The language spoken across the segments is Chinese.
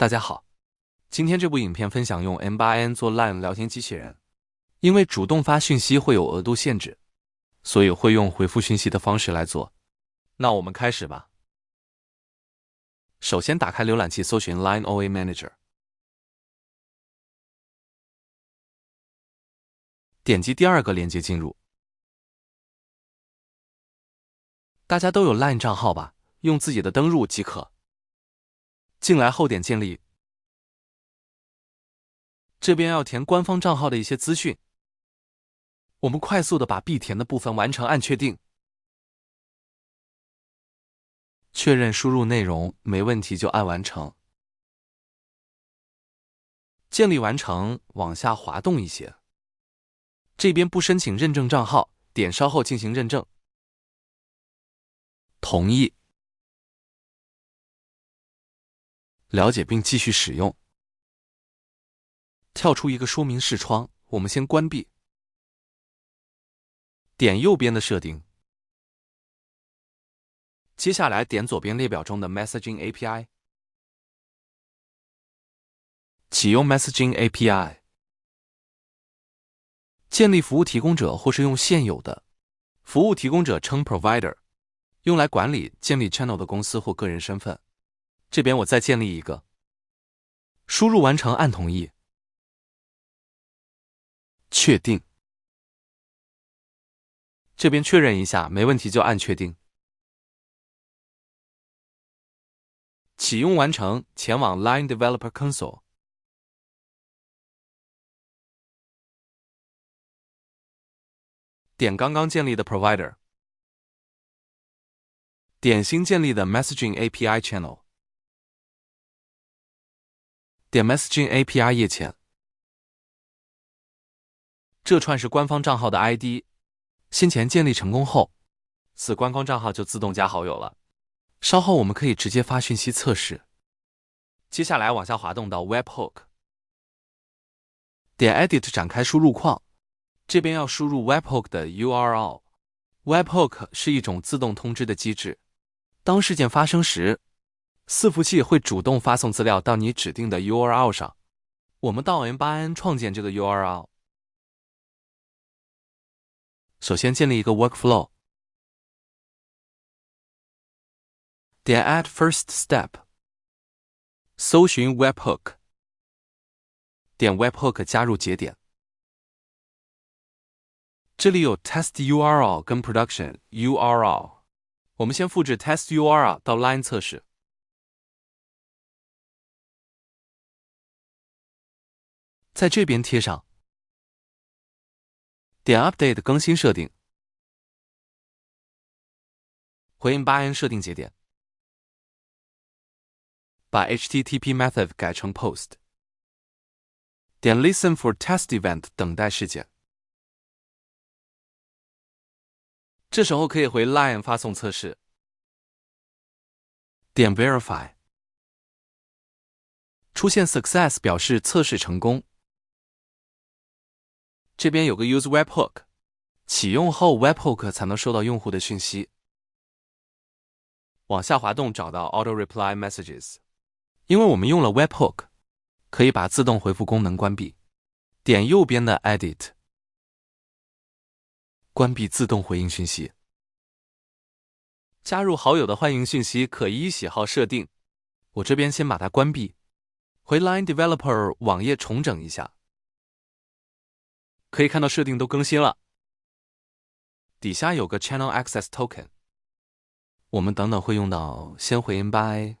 大家好，今天这部影片分享用 M 八 N 做 Line 聊天机器人，因为主动发讯息会有额度限制，所以会用回复讯息的方式来做。那我们开始吧。首先打开浏览器，搜寻 Line OA Manager，点击第二个链接进入。大家都有 Line 账号吧？用自己的登录即可。进来后点建立，这边要填官方账号的一些资讯。我们快速的把必填的部分完成，按确定，确认输入内容没问题就按完成。建立完成，往下滑动一些，这边不申请认证账号，点稍后进行认证，同意。了解并继续使用。跳出一个说明视窗，我们先关闭。点右边的设定，接下来点左边列表中的 Messaging API，启用 Messaging API，建立服务提供者或是用现有的服务提供者称 Provider，用来管理建立 Channel 的公司或个人身份。这边我再建立一个，输入完成，按同意，确定。这边确认一下，没问题就按确定。启用完成，前往 Line Developer Console，点刚刚建立的 Provider，点新建立的 Messaging API Channel。点 m e s s a g i n g API 页前。这串是官方账号的 ID。先前建立成功后，此官方账号就自动加好友了。稍后我们可以直接发讯息测试。接下来往下滑动到 Webhook，点 Edit 展开输入框，这边要输入 Webhook 的 URL。Webhook 是一种自动通知的机制，当事件发生时。伺服器会主动发送资料到你指定的 URL 上。我们到 M8N 创建这个 URL。首先建立一个 Workflow，点 Add First Step，搜寻 Webhook，点 Webhook 加入节点。这里有 Test URL 跟 Production URL，我们先复制 Test URL 到 Line 测试。在这边贴上，点 Update 更新设定，回应 b y i n 设定节点，把 HTTP method 改成 Post，点 Listen for test event 等待事件。这时候可以回 line 发送测试，点 Verify，出现 Success 表示测试成功。这边有个 Use Webhook，启用后 Webhook 才能收到用户的讯息。往下滑动找到 Auto Reply Messages，因为我们用了 Webhook，可以把自动回复功能关闭。点右边的 Edit，关闭自动回应讯息。加入好友的欢迎讯息可依喜好设定，我这边先把它关闭。回 Line Developer 网页重整一下。可以看到设定都更新了，底下有个 Channel Access Token，我们等等会用到，先回 in by。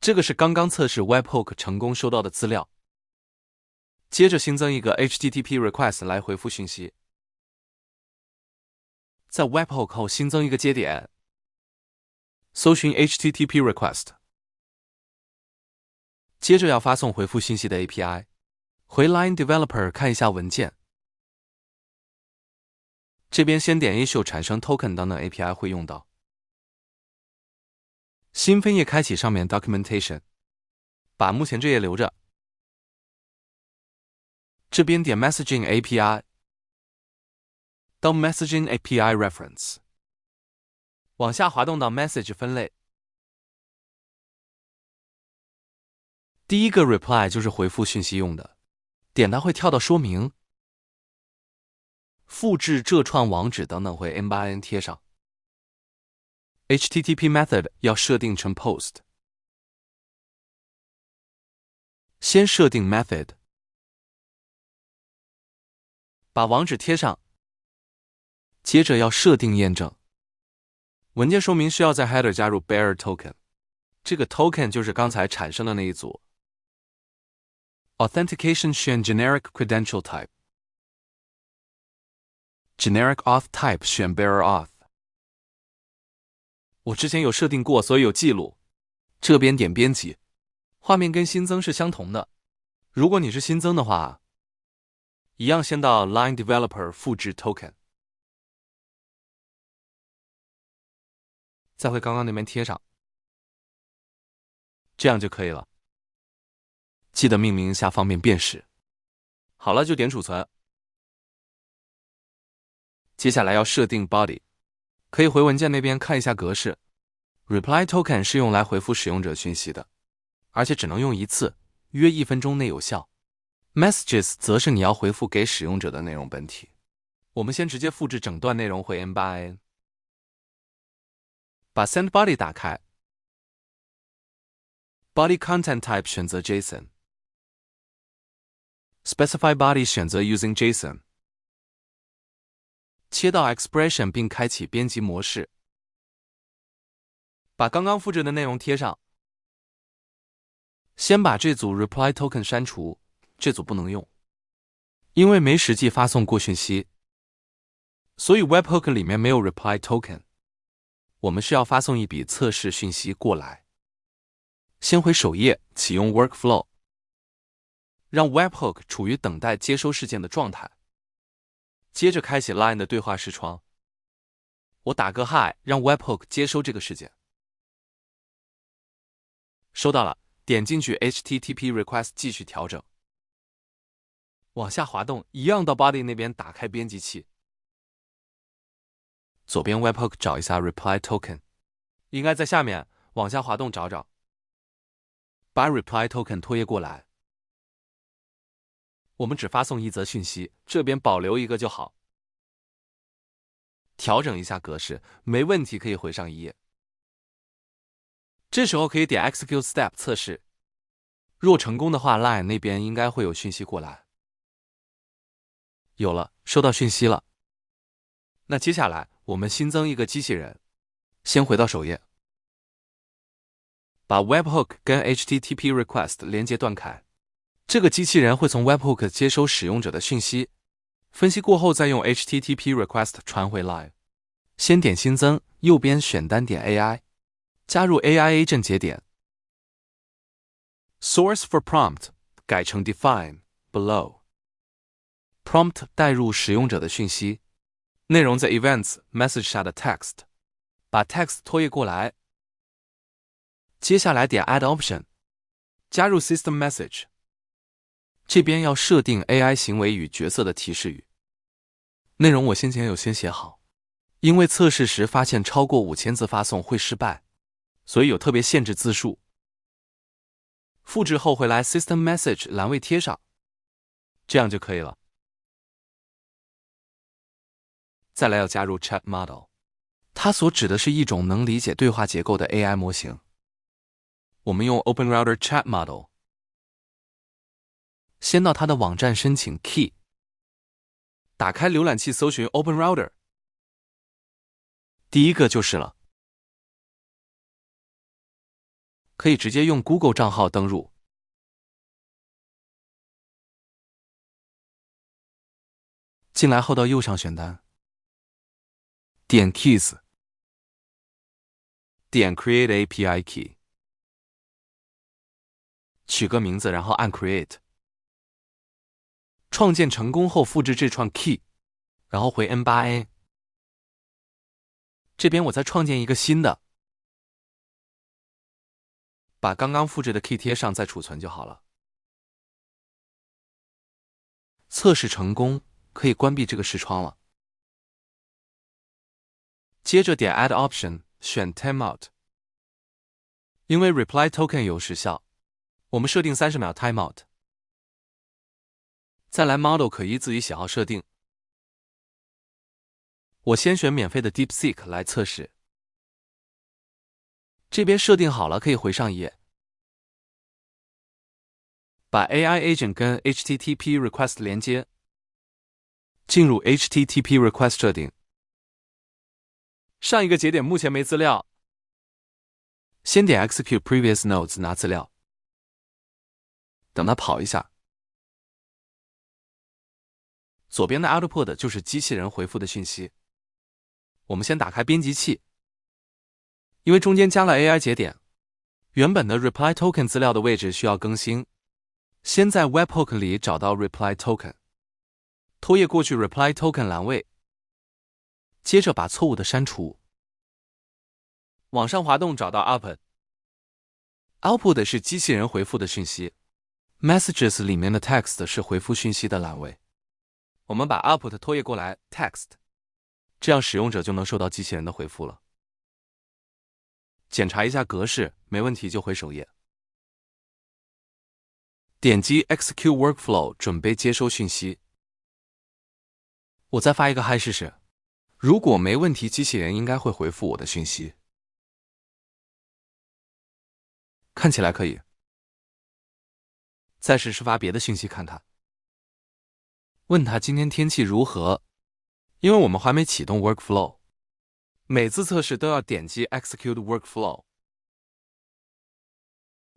这个是刚刚测试 Webhook 成功收到的资料，接着新增一个 HTTP Request 来回复讯息，在 Webhook 后新增一个节点，搜寻 HTTP Request，接着要发送回复讯息的 API。回 Line Developer 看一下文件，这边先点 Issue 产生 Token 等等 API 会用到。新分页开启上面 Documentation，把目前这页留着。这边点 Messaging API，到 Messaging API Reference，往下滑动到 Message 分类，第一个 Reply 就是回复讯息用的。点它会跳到说明，复制这串网址，等等会 M8N 贴上。HTTP method 要设定成 POST，先设定 method，把网址贴上，接着要设定验证文件说明，需要在 header 加入 bearer token，这个 token 就是刚才产生的那一组。Authentication 选 Generic Credential Type，Generic Auth Type 选 Bearer Auth。我之前有设定过，所以有记录。这边点编辑，画面跟新增是相同的。如果你是新增的话，一样先到 Line Developer 复制 Token，再回刚刚那边贴上，这样就可以了。记得命名一下方便辨识。好了，就点储存。接下来要设定 body，可以回文件那边看一下格式。Reply token 是用来回复使用者讯息的，而且只能用一次，约一分钟内有效。Messages 则是你要回复给使用者的内容本体。我们先直接复制整段内容回 M8N，把 Send Body 打开，Body Content Type 选择 JSON。Specify body 选择 Using JSON，切到 Expression 并开启编辑模式，把刚刚复制的内容贴上。先把这组 Reply Token 删除，这组不能用，因为没实际发送过讯息，所以 Webhook 里面没有 Reply Token。我们需要发送一笔测试讯息过来。先回首页，启用 Workflow。让 Webhook 处于等待接收事件的状态，接着开启 Line 的对话视窗。我打个 Hi，让 Webhook 接收这个事件。收到了，点进去 HTTP Request 继续调整。往下滑动，一样到 Body 那边，打开编辑器。左边 Webhook 找一下 Reply Token，应该在下面，往下滑动找找。把 Reply Token 拖曳过来。我们只发送一则讯息，这边保留一个就好。调整一下格式，没问题，可以回上一页。这时候可以点 Execute Step 测试，若成功的话，Line 那边应该会有讯息过来。有了，收到讯息了。那接下来我们新增一个机器人，先回到首页，把 Web Hook 跟 HTTP Request 连接断开。这个机器人会从 Webhook 接收使用者的讯息，分析过后再用 HTTP Request 传回来。先点新增，右边选单点 AI，加入 AI A 阵节点，Source for Prompt 改成 Define Below，Prompt 带入使用者的讯息，内容在 Events Message 下的 Text，把 Text 拖曳过来。接下来点 Add Option，加入 System Message。这边要设定 AI 行为与角色的提示语内容，我先前有先写好，因为测试时发现超过五千字发送会失败，所以有特别限制字数。复制后回来 System Message 栏位贴上，这样就可以了。再来要加入 Chat Model，它所指的是一种能理解对话结构的 AI 模型，我们用 OpenRouter Chat Model。先到他的网站申请 key，打开浏览器搜寻 Open Router，第一个就是了。可以直接用 Google 账号登录。进来后到右上选单，点 Keys，点 Create API key，取个名字，然后按 Create。创建成功后，复制这串 key，然后回 n8a。这边我再创建一个新的，把刚刚复制的 key 贴上，再储存就好了。测试成功，可以关闭这个视窗了。接着点 Add Option，选 Timeout，因为 Reply Token 有时效，我们设定三十秒 Timeout。再来，model 可依自己喜好设定。我先选免费的 DeepSeek 来测试。这边设定好了，可以回上一页，把 AI Agent 跟 HTTP Request 连接，进入 HTTP Request 设定。上一个节点目前没资料，先点 Execute Previous Nodes 拿资料，等它跑一下。左边的 output 就是机器人回复的讯息。我们先打开编辑器，因为中间加了 AI 节点，原本的 reply token 资料的位置需要更新。先在 webhook 里找到 reply token，拖曳过去 reply token 栏位，接着把错误的删除。往上滑动找到 output，output 是机器人回复的讯息。messages 里面的 text 是回复讯息的栏位。我们把 output 拖页过来 text，这样使用者就能收到机器人的回复了。检查一下格式，没问题就回首页。点击 execute workflow 准备接收讯息。我再发一个嗨试试，如果没问题，机器人应该会回复我的讯息。看起来可以。再试试发别的信息看看。问他今天天气如何？因为我们还没启动 workflow，每次测试都要点击 execute workflow。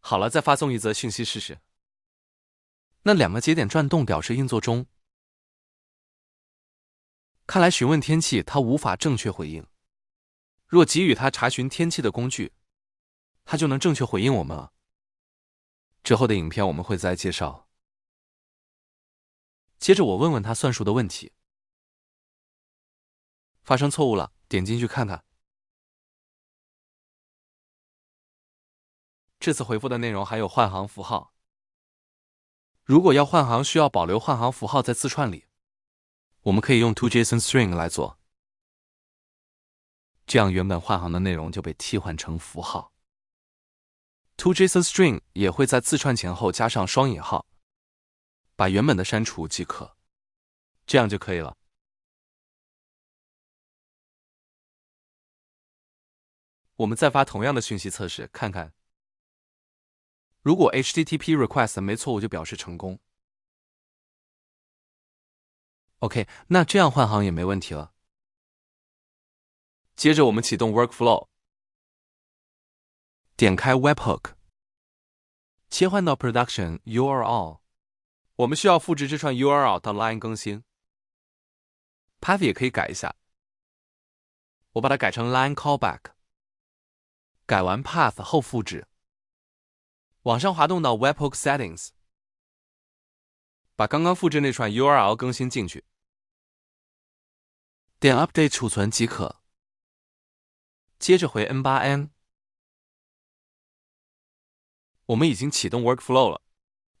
好了，再发送一则信息试试。那两个节点转动表示运作中。看来询问天气它无法正确回应。若给予它查询天气的工具，它就能正确回应我们了。之后的影片我们会再介绍。接着我问问他算术的问题，发生错误了。点进去看看，这次回复的内容还有换行符号。如果要换行，需要保留换行符号在字串里。我们可以用 to JSON string 来做，这样原本换行的内容就被替换成符号。to JSON string 也会在字串前后加上双引号。把原本的删除即可，这样就可以了。我们再发同样的讯息测试看看，如果 HTTP request 没错误就表示成功。OK，那这样换行也没问题了。接着我们启动 workflow，点开 webhook，切换到 production URL。我们需要复制这串 URL 到 line 更新 path 也可以改一下，我把它改成 line callback。改完 path 后复制，往上滑动到 Webhook Settings，把刚刚复制那串 URL 更新进去，点 Update 储存即可。接着回 n 8 n 我们已经启动 workflow 了。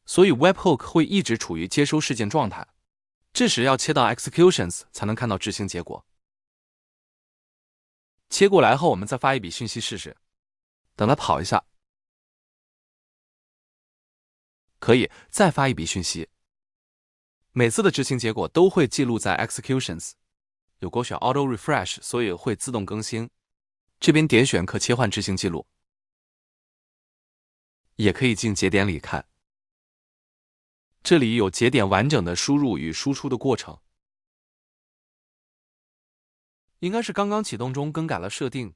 所以 Web Hook 会一直处于接收事件状态，这时要切到 Executions 才能看到执行结果。切过来后，我们再发一笔讯息试试，等它跑一下，可以再发一笔讯息。每次的执行结果都会记录在 Executions，有勾选 Auto Refresh，所以会自动更新。这边点选可切换执行记录，也可以进节点里看。这里有节点完整的输入与输出的过程，应该是刚刚启动中更改了设定。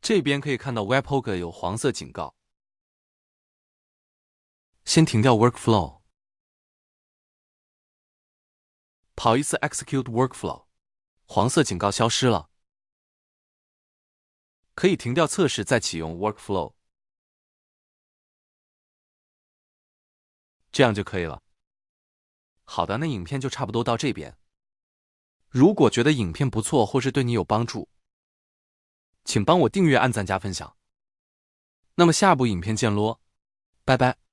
这边可以看到 Webhook 有黄色警告，先停掉 Workflow，跑一次 Execute Workflow，黄色警告消失了，可以停掉测试再启用 Workflow。这样就可以了。好的，那影片就差不多到这边。如果觉得影片不错或是对你有帮助，请帮我订阅、按赞加分享。那么下部影片见咯，拜拜。